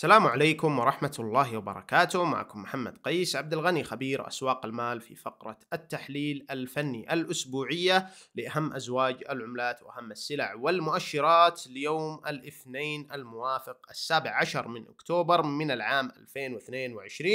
السلام عليكم ورحمة الله وبركاته معكم محمد قيس عبد الغني خبير أسواق المال في فقرة التحليل الفني الأسبوعية لأهم أزواج العملات وأهم السلع والمؤشرات ليوم الاثنين الموافق السابع عشر من أكتوبر من العام 2022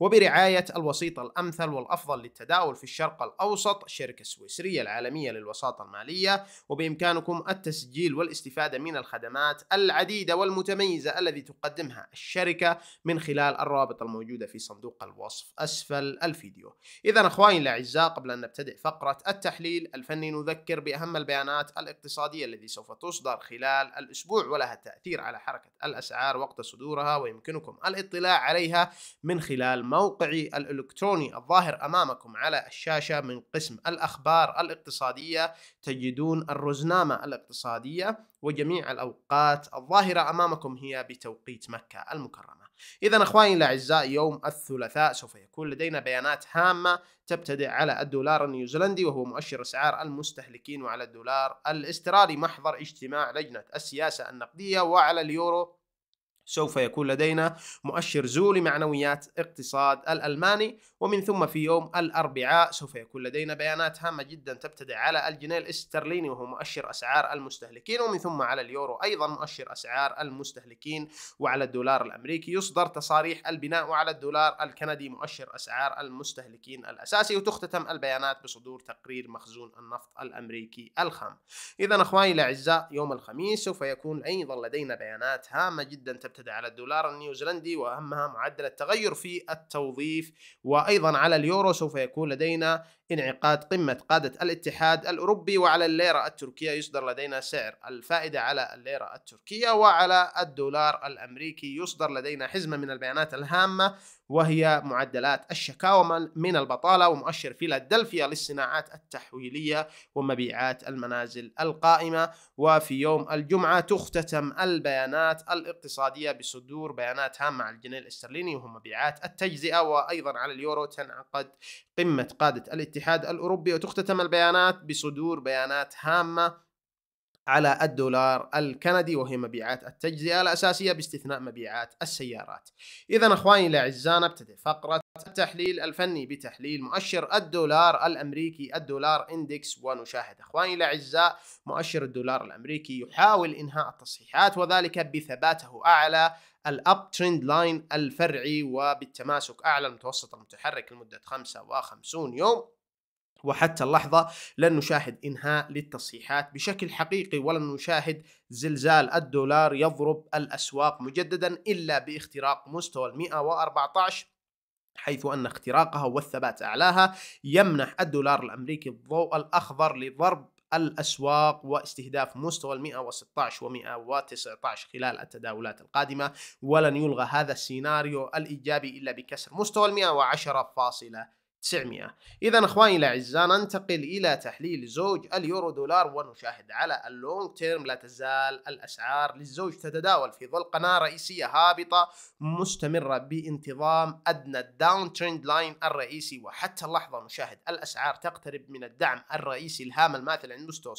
وبرعاية الوسيط الأمثل والأفضل للتداول في الشرق الأوسط الشركة السويسرية العالمية للوساطة المالية وبإمكانكم التسجيل والاستفادة من الخدمات العديدة والمتميزة التي تقدمها الشركة من خلال الروابط الموجودة في صندوق الوصف أسفل الفيديو إذا أخواني الأعزاء قبل أن نبتدئ فقرة التحليل الفني نذكر بأهم البيانات الاقتصادية التي سوف تصدر خلال الأسبوع ولها تأثير على حركة الأسعار وقت صدورها ويمكنكم الاطلاع عليها من خلال موقعي الإلكتروني الظاهر أمامكم على الشاشة من قسم الأخبار الاقتصادية تجدون الرزنامة الاقتصادية وجميع الأوقات الظاهرة أمامكم هي بتوقيت مكة المكرمة إذا أخواني الأعزاء يوم الثلاثاء سوف يكون لدينا بيانات هامة تبتدئ على الدولار النيوزيلندي وهو مؤشر أسعار المستهلكين وعلى الدولار الاسترالي محضر اجتماع لجنة السياسة النقدية وعلى اليورو سوف يكون لدينا مؤشر زو لمعنويات اقتصاد الألماني ومن ثم في يوم الأربعاء سوف يكون لدينا بيانات هامة جدا تبتدع على الجنيه الاسترليني وهو مؤشر أسعار المستهلكين ومن ثم على اليورو أيضا مؤشر أسعار المستهلكين وعلى الدولار الأمريكي يصدر تصاريح البناء وعلى الدولار الكندي مؤشر أسعار المستهلكين الأساسي وتختتم البيانات بصدور تقرير مخزون النفط الأمريكي الخام إذا أخواني الأعزاء يوم الخميس سوف يكون أيضا لدينا بيانات هامة جدا تبتدع المعتدة على الدولار النيوزيلندي وأهمها معدل التغير في التوظيف وأيضا على اليورو سوف يكون لدينا انعقاد قمة قادة الاتحاد الأوروبي وعلى الليرة التركية يصدر لدينا سعر الفائدة على الليرة التركية وعلى الدولار الأمريكي يصدر لدينا حزمة من البيانات الهامة وهي معدلات الشكاوى من البطالة ومؤشر فيلادلفيا للصناعات التحويلية ومبيعات المنازل القائمة وفي يوم الجمعة تختتم البيانات الاقتصادية بصدور بيانات هامة على الجنيه الاسترليني وهو مبيعات التجزئة وأيضا على اليورو تنعقد قمة قادة الاتحاد الاتحاد الأوروبي وتختتم البيانات بصدور بيانات هامة على الدولار الكندي وهي مبيعات التجزئة الأساسية باستثناء مبيعات السيارات إذا أخواني الأعزاء نبتدئ فقرة التحليل الفني بتحليل مؤشر الدولار الأمريكي الدولار إندكس ونشاهد أخواني الأعزاء مؤشر الدولار الأمريكي يحاول إنهاء التصحيحات وذلك بثباته أعلى الاب تريند لاين الفرعي وبالتماسك أعلى المتوسط المتحرك لمدة 55 يوم وحتى اللحظة لن نشاهد إنهاء للتصحيحات بشكل حقيقي ولن نشاهد زلزال الدولار يضرب الأسواق مجددا إلا باختراق مستوى وأربعة 114 حيث أن اختراقها والثبات أعلاها يمنح الدولار الأمريكي الضوء الأخضر لضرب الأسواق واستهداف مستوى ال 116 و 119 خلال التداولات القادمة ولن يلغى هذا السيناريو الإيجابي إلا بكسر مستوى ال 110.5 900 إذا أخواني الأعزاء ننتقل إلى تحليل زوج اليورو دولار ونشاهد على اللونج تيرم لا تزال الأسعار للزوج تتداول في ظل قناة رئيسية هابطة مستمرة بانتظام أدنى الداون تريند لاين الرئيسي وحتى اللحظة نشاهد الأسعار تقترب من الدعم الرئيسي الهام الماثل عند مستوى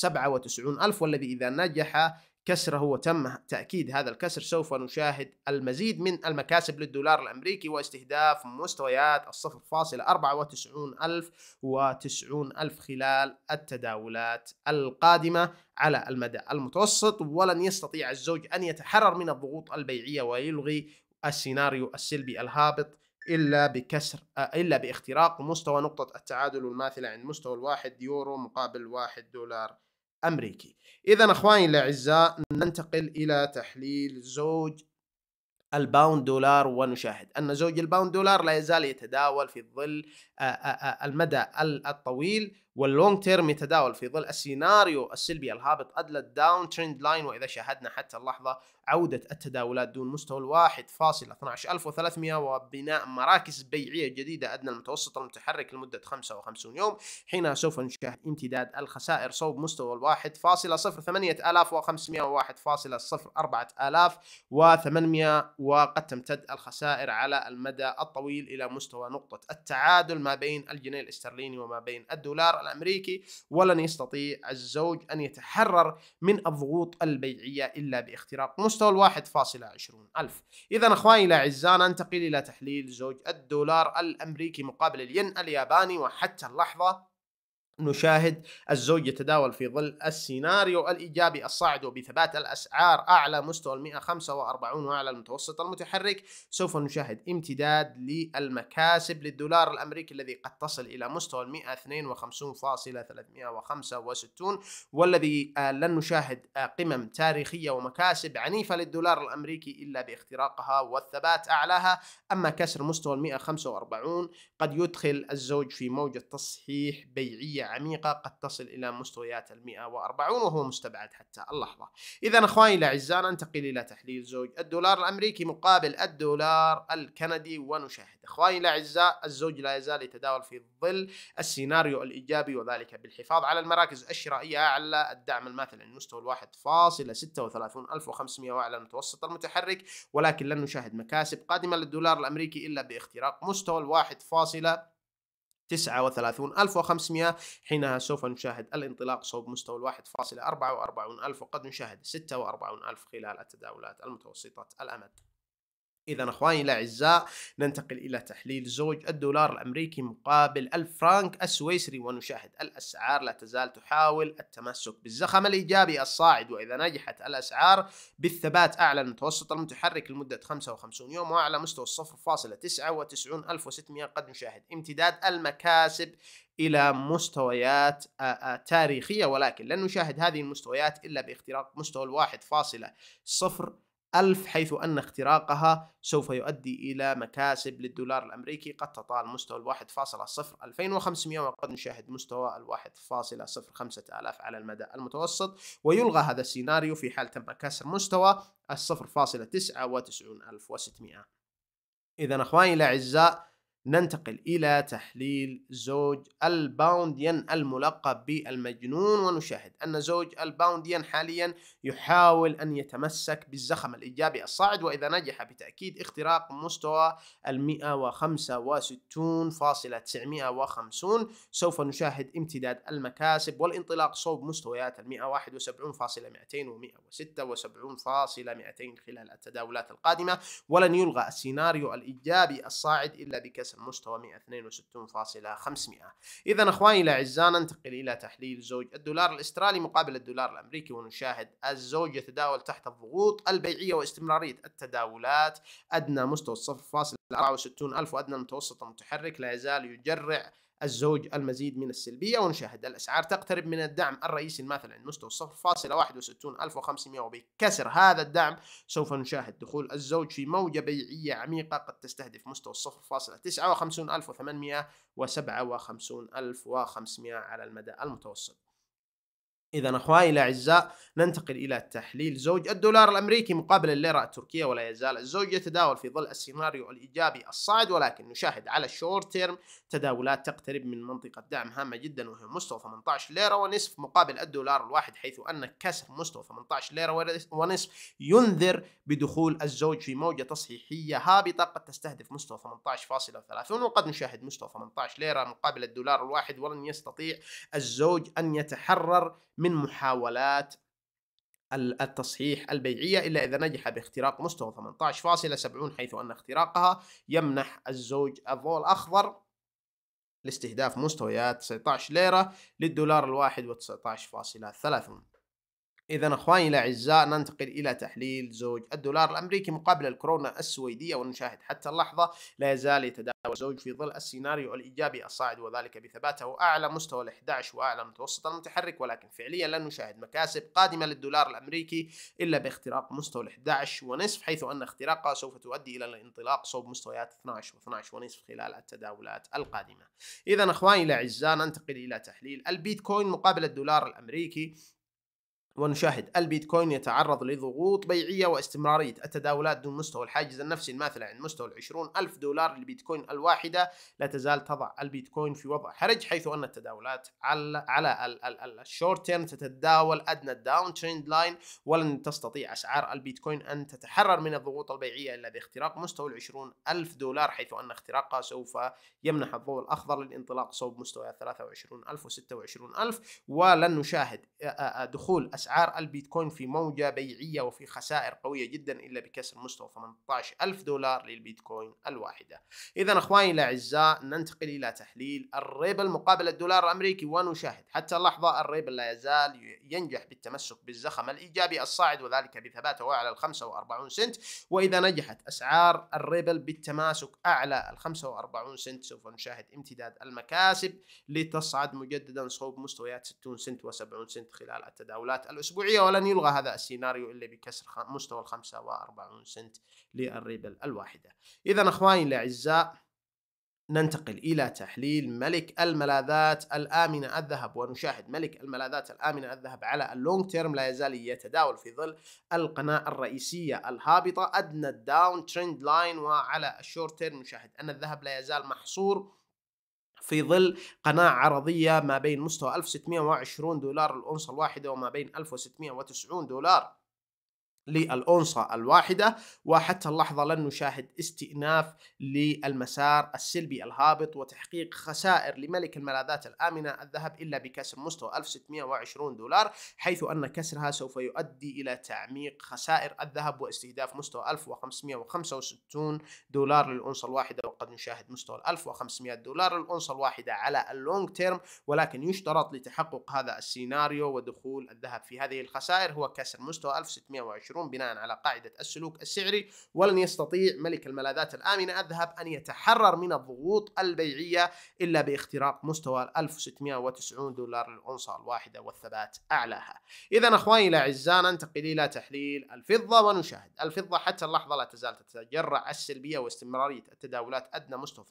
0.97000 والذي إذا نجح كسره وتم تأكيد هذا الكسر سوف نشاهد المزيد من المكاسب للدولار الأمريكي واستهداف مستويات الصفر فاصلة أربعة وتسعون ألف وتسعون ألف خلال التداولات القادمة على المدى المتوسط ولن يستطيع الزوج أن يتحرر من الضغوط البيعية ويلغي السيناريو السلبي الهابط الا بكسر الا باختراق مستوى نقطه التعادل الماثله عند مستوى الواحد يورو مقابل واحد دولار أمريكي إذا أخواني الأعزاء ننتقل إلى تحليل زوج الباوند دولار ونشاهد أن زوج الباوند دولار لا يزال يتداول في ظل المدى الطويل واللونج تيرم يتداول في ظل السيناريو السلبي الهابط ادلى الداون ترند لاين واذا شاهدنا حتى اللحظه عوده التداولات دون مستوى ال 1.12300 وبناء مراكز بيعيه جديده ادنى المتوسط المتحرك لمده 55 يوم حينها سوف نشاهد امتداد الخسائر صوب مستوى ال 1.08500 و 1.04800 وقد تمتد الخسائر على المدى الطويل إلى مستوى نقطة التعادل ما بين الجنيه الاسترليني وما بين الدولار الامريكي ولن يستطيع الزوج ان يتحرر من الضغوط البيعيه الا باختراق مستوى ال فاصلة إذا أخواني الأعزاء ننتقل إلى تحليل زوج الدولار الأمريكي مقابل الين الياباني وحتى اللحظة نشاهد الزوج يتداول في ظل السيناريو الإيجابي الصاعد وبثبات الأسعار أعلى مستوى ال 145 وأعلى المتوسط المتحرك سوف نشاهد امتداد للمكاسب للدولار الأمريكي الذي قد تصل إلى مستوى ال 152.365 والذي آه، لن نشاهد آه، قمم تاريخية ومكاسب عنيفة للدولار الأمريكي إلا باختراقها والثبات أعلاها أما كسر مستوى ال 145 قد يدخل الزوج في موجة تصحيح بيعية عميقة قد تصل إلى مستويات المئة وأربعون وهو مستبعد حتى اللحظة إذا أخواني الأعزاء ننتقل إلى تحليل زوج الدولار الأمريكي مقابل الدولار الكندي ونشاهد أخواني الأعزاء الزوج لا يزال يتداول في ظل السيناريو الإيجابي وذلك بالحفاظ على المراكز الشرائية أعلى الدعم الماثل عند مستوى 1.36500 وأعلى المتوسط المتحرك ولكن لن نشاهد مكاسب قادمة للدولار الأمريكي إلا باختراق مستوى 1. 39500 حينها سوف نشاهد الانطلاق صوب مستوى 1.44 وقد نشاهد 46000 خلال التداولات المتوسطة الأمد إذا أخواني الأعزاء ننتقل إلى تحليل زوج الدولار الأمريكي مقابل الفرنك السويسري ونشاهد الأسعار لا تزال تحاول التمسك بالزخم الإيجابي الصاعد وإذا نجحت الأسعار بالثبات أعلى المتوسط المتحرك لمدة 55 يوم وأعلى مستوى 0.99600 قد نشاهد امتداد المكاسب الى مستويات تاريخيه ولكن لن نشاهد هذه المستويات الا باختراق مستوى الواحد فاصله صفر ألف حيث أن اختراقها سوف يؤدي إلى مكاسب للدولار الأمريكي قد تطال مستوى الواحد فاصلة صفر وقد نشاهد مستوى الواحد فاصلة صفر خمسة آلاف على المدى المتوسط ويلغى هذا السيناريو في حال تم كسر مستوى الصفر فاصلة تسعة وتسعون ألف وستمائة إذا أخواني الأعزاء ننتقل إلى تحليل زوج الباونديان الملقب بالمجنون ونشاهد أن زوج الباونديان حاليا يحاول أن يتمسك بالزخم الإيجابي الصاعد وإذا نجح بتأكيد اختراق مستوى تسعمائة 165.950 سوف نشاهد امتداد المكاسب والانطلاق صوب مستويات وستة 171.200 و 176.200 خلال التداولات القادمة ولن يلغى السيناريو الإيجابي الصاعد إلا بكسر المستوى 162.500 إذا أخواني الأعزاء ننتقل إلى تحليل زوج الدولار الأسترالي مقابل الدولار الأمريكي ونشاهد الزوج يتداول تحت الضغوط البيعية واستمرارية التداولات أدنى مستوى 0.64 ألف وأدنى المتوسط المتحرك لا يزال يجرع الزوج المزيد من السلبية ونشاهد الأسعار تقترب من الدعم الرئيسي الماثل عند مستوى 0.61500 وبكسر هذا الدعم سوف نشاهد دخول الزوج في موجة بيعية عميقة قد تستهدف مستوى 0.59800 و 57500 على المدى المتوسط إذا أخواني الأعزاء ننتقل إلى تحليل زوج الدولار الأمريكي مقابل الليرة التركية ولا يزال الزوج يتداول في ظل السيناريو الإيجابي الصاعد ولكن نشاهد على الشورت تيرم تداولات تقترب من منطقة دعم هامة جدا وهي مستوى 18 ليرة ونصف مقابل الدولار الواحد حيث أن كسر مستوى 18 ليرة ونصف ينذر بدخول الزوج في موجة تصحيحية هابطة قد تستهدف مستوى 18.30 وقد نشاهد مستوى 18 ليرة مقابل الدولار الواحد ولن يستطيع الزوج أن يتحرر من محاولات التصحيح البيعية إلا إذا نجح باختراق مستوى 18.70 حيث أن اختراقها يمنح الزوج الضوء الأخضر لاستهداف مستويات 19 ليرة للدولار الواحد و19.30 إذا أخواني الأعزاء ننتقل إلى تحليل زوج الدولار الأمريكي مقابل الكورونا السويدية ونشاهد حتى اللحظة لا يزال يتداول الزوج في ظل السيناريو الإيجابي الصاعد وذلك بثباته أعلى مستوى الـ 11 وأعلى متوسط المتحرك ولكن فعليا لن نشاهد مكاسب قادمة للدولار الأمريكي إلا باختراق مستوى الـ 11 ونصف حيث أن اختراقها سوف تؤدي إلى الانطلاق صوب مستويات 12 و12 ونصف خلال التداولات القادمة إذا أخواني الأعزاء ننتقل إلى تحليل البيتكوين مقابل الدولار الأمريكي ونشاهد البيتكوين يتعرض لضغوط بيعية واستمرارية التداولات دون مستوى الحاجز النفسي الماثل عند مستوى العشرون ألف دولار للبيتكوين الواحدة لا تزال تضع البيتكوين في وضع حرج حيث أن التداولات على, على الشورت تيرم تتداول أدنى الداون تريند لاين ولن تستطيع أسعار البيتكوين أن تتحرر من الضغوط البيعية إلا باختراق مستوى العشرون ألف دولار حيث أن اختراقها سوف يمنح الضوء الأخضر للانطلاق صوب مستويات 23 ألف و 26 ألف ولن نشاهد دخول أسعار البيتكوين في موجة بيعية وفي خسائر قوية جدا إلا بكسر مستوى 18 ألف دولار للبيتكوين الواحدة إذا أخواني الأعزاء ننتقل إلى تحليل الريبل مقابل الدولار الأمريكي ونشاهد حتى اللحظة الريبل لا يزال ينجح بالتمسك بالزخم الإيجابي الصاعد وذلك بثباته أعلى ال 45 سنت وإذا نجحت أسعار الريبل بالتماسك أعلى ال 45 سنت سوف نشاهد امتداد المكاسب لتصعد مجددا صوب مستويات 60 سنت و70 سنت خلال التداولات الأسبوعية ولن يلغى هذا السيناريو إلا بكسر مستوى ال 45 سنت للريبل الواحدة إذا أخواني الأعزاء ننتقل إلى تحليل ملك الملاذات الآمنة الذهب ونشاهد ملك الملاذات الآمنة الذهب على اللونج تيرم لا يزال يتداول في ظل القناة الرئيسية الهابطة أدنى الداون تريند لاين وعلى الشورت تيرم نشاهد أن الذهب لا يزال محصور في ظل قناة عرضية ما بين مستوى 1620 دولار الأونصة الواحدة وما بين 1690 دولار للأونصة الواحدة وحتى اللحظة لن نشاهد استئناف للمسار السلبي الهابط وتحقيق خسائر لملك الملاذات الآمنة الذهب إلا بكسر مستوى 1620 دولار حيث أن كسرها سوف يؤدي إلى تعميق خسائر الذهب واستهداف مستوى 1565 دولار للأونصة الواحدة وقد نشاهد مستوى 1500 دولار للأونصة الواحدة على اللونج تيرم ولكن يشترط لتحقق هذا السيناريو ودخول الذهب في هذه الخسائر هو كسر مستوى 1620 يسيرون بناء على قاعدة السلوك السعري ولن يستطيع ملك الملاذات الآمنة الذهب أن يتحرر من الضغوط البيعية إلا باختراق مستوى 1690 دولار للأونصة الواحدة والثبات أعلاها إذا أخواني الأعزاء ننتقل إلى تحليل الفضة ونشاهد الفضة حتى اللحظة لا تزال تتجرع السلبية واستمرارية التداولات أدنى مستوى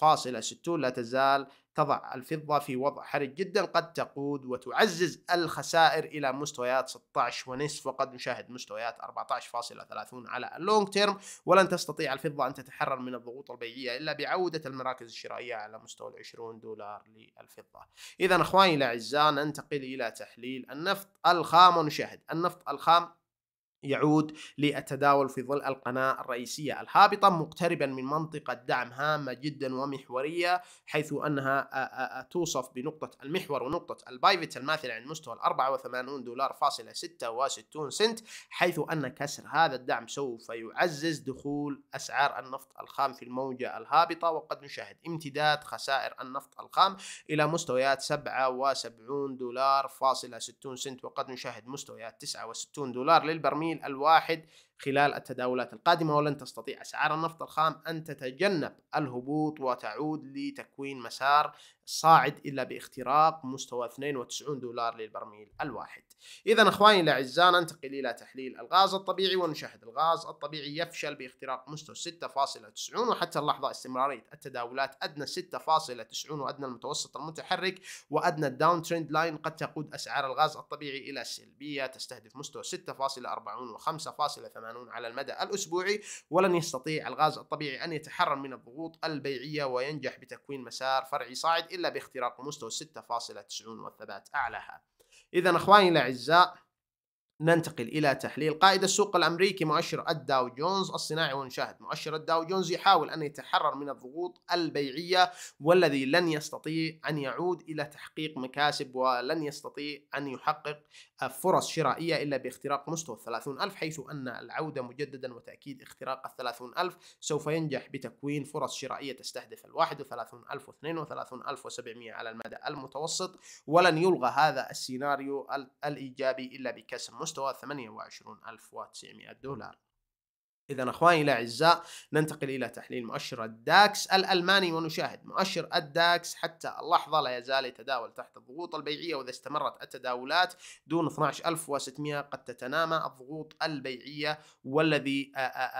18.60 لا تزال تضع الفضة في وضع حرج جدا قد تقود وتعزز الخسائر إلى مستويات 16 ونصف وقد نشاهد مستويات 14.30 على اللونج تيرم ولن تستطيع الفضة أن تتحرر من الضغوط البيعية إلا بعودة المراكز الشرائية على مستوى ال 20 دولار للفضة إذا أخواني الأعزاء ننتقل إلى تحليل النفط الخام ونشاهد النفط الخام يعود للتداول في ظل القناة الرئيسية الهابطة مقتربا من منطقة دعم هامة جدا ومحورية حيث أنها توصف بنقطة المحور ونقطة البايفت الماثلة عن مستوى 84 دولار فاصلة 66 سنت حيث أن كسر هذا الدعم سوف يعزز دخول أسعار النفط الخام في الموجة الهابطة وقد نشاهد امتداد خسائر النفط الخام إلى مستويات 77 دولار فاصلة 60 سنت وقد نشاهد مستويات 69 دولار للبرميل البرميل الواحد خلال التداولات القادمة ولن تستطيع أسعار النفط الخام أن تتجنب الهبوط وتعود لتكوين مسار صاعد إلا باختراق مستوى 92 دولار للبرميل الواحد إذا أخواني الأعزاء ننتقل إلى تحليل الغاز الطبيعي ونشاهد الغاز الطبيعي يفشل باختراق مستوى 6.90 وحتى اللحظة استمرارية التداولات أدنى 6.90 وأدنى المتوسط المتحرك وأدنى الداون ترند لاين قد تقود أسعار الغاز الطبيعي إلى السلبية تستهدف مستوى 6.40 و5.80 على المدى الأسبوعي ولن يستطيع الغاز الطبيعي أن يتحرر من الضغوط البيعية وينجح بتكوين مسار فرعي صاعد إلا باختراق مستوى 6.90 والثبات أعلاها إذا أخواني الأعزاء ننتقل إلى تحليل قائد السوق الأمريكي مؤشر الداو جونز الصناعي ونشاهد مؤشر الداو جونز يحاول أن يتحرر من الضغوط البيعية والذي لن يستطيع أن يعود إلى تحقيق مكاسب ولن يستطيع أن يحقق فرص شرائية إلا باختراق مستوى الثلاثون ألف حيث أن العودة مجددا وتأكيد اختراق الثلاثون ألف سوف ينجح بتكوين فرص شرائية تستهدف الواحد وثلاثون ألف واثنين وثلاثون ألف وسبعمية على المدى المتوسط ولن يلغى هذا السيناريو الإيجابي إلا بكسر مستوى 28900 دولار إذا أخواني الأعزاء ننتقل إلى تحليل مؤشر الداكس الألماني ونشاهد مؤشر الداكس حتى اللحظة لا يزال يتداول تحت الضغوط البيعية وإذا استمرت التداولات دون 12600 قد تتنامى الضغوط البيعية والذي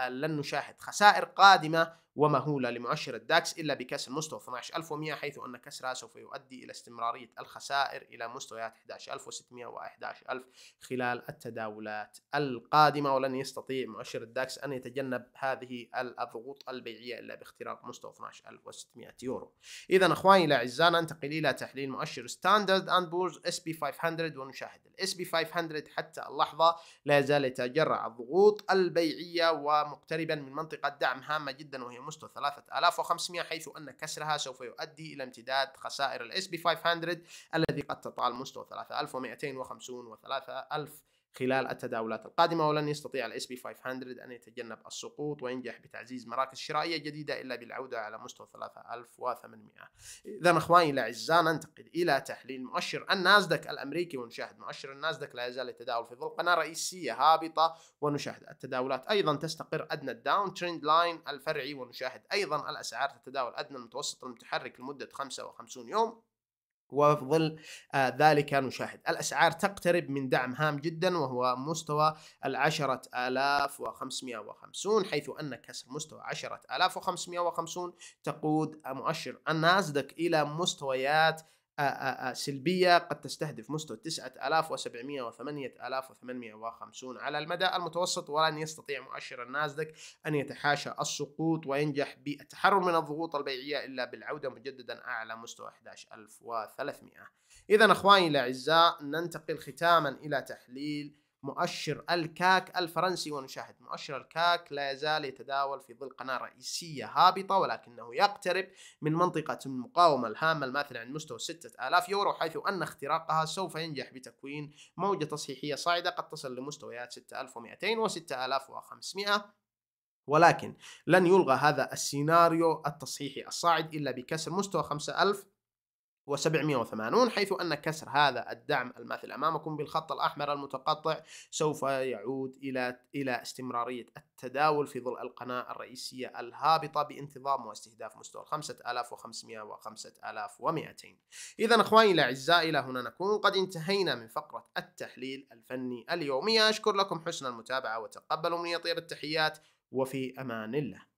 لن نشاهد خسائر قادمة ومهولة آه. لمؤشر الداكس إلا بكسر مستوى 12100 حيث أن كسرها سوف يؤدي إلى استمرارية الخسائر إلى مستويات 11600 و 11000 خلال التداولات القادمة ولن يستطيع مؤشر الداكس أن يتجنب هذه الضغوط البيعية إلا باختراق مستوى 12600 يورو إذا أخواني الأعزاء ننتقل إلى تحليل مؤشر ستاندرد أند بورز اس بي 500 ونشاهد الاس بي 500 حتى اللحظة لا يزال يتجرع الضغوط البيعية ومقتربا من منطقة دعم هامة جدا وهي مستوى 3500 حيث أن كسرها سوف يؤدي إلى امتداد خسائر الـ sp 500 الذي قد تطال مستوى 3250 و 3000 خلال التداولات القادمة ولن يستطيع الاس بي 500 أن يتجنب السقوط وينجح بتعزيز مراكز شرائية جديدة إلا بالعودة على مستوى 3800 إذا إخواني الأعزاء ننتقل إلى تحليل مؤشر النازدك الأمريكي ونشاهد مؤشر النازدك لا يزال يتداول في ظل قناة رئيسية هابطة ونشاهد التداولات أيضا تستقر أدنى الداون تريند لاين الفرعي ونشاهد أيضا الأسعار تتداول أدنى المتوسط المتحرك لمدة 55 يوم ظل آه، ذلك نشاهد الأسعار تقترب من دعم هام جدا وهو مستوى العشرة آلاف وخمسمائة وخمسون حيث أن كسر مستوى عشرة آلاف وخمسمائة وخمسون تقود مؤشر النازدك إلى مستويات سلبية قد تستهدف مستوى 9700 و 8850 على المدى المتوسط ولن يستطيع مؤشر النازدك أن يتحاشى السقوط وينجح بالتحرر من الضغوط البيعية إلا بالعودة مجددا أعلى مستوى 11300 إذا أخواني الأعزاء ننتقل ختاما إلى تحليل مؤشر الكاك الفرنسي ونشاهد مؤشر الكاك لا يزال يتداول في ظل قناة رئيسية هابطة ولكنه يقترب من منطقة المقاومة الهامة الماثلة عند مستوى 6000 يورو حيث أن اختراقها سوف ينجح بتكوين موجة تصحيحية صاعدة قد تصل لمستويات 6200 و 6500 ولكن لن يلغى هذا السيناريو التصحيحي الصاعد إلا بكسر مستوى 5000 و780 حيث أن كسر هذا الدعم الماثل أمامكم بالخط الأحمر المتقطع سوف يعود إلى إلى استمرارية التداول في ظل القناة الرئيسية الهابطة بانتظام واستهداف مستوى 5500 و 5200 إذا أخواني الأعزاء إلى هنا نكون قد انتهينا من فقرة التحليل الفني اليومية أشكر لكم حسن المتابعة وتقبلوا مني طيب التحيات وفي أمان الله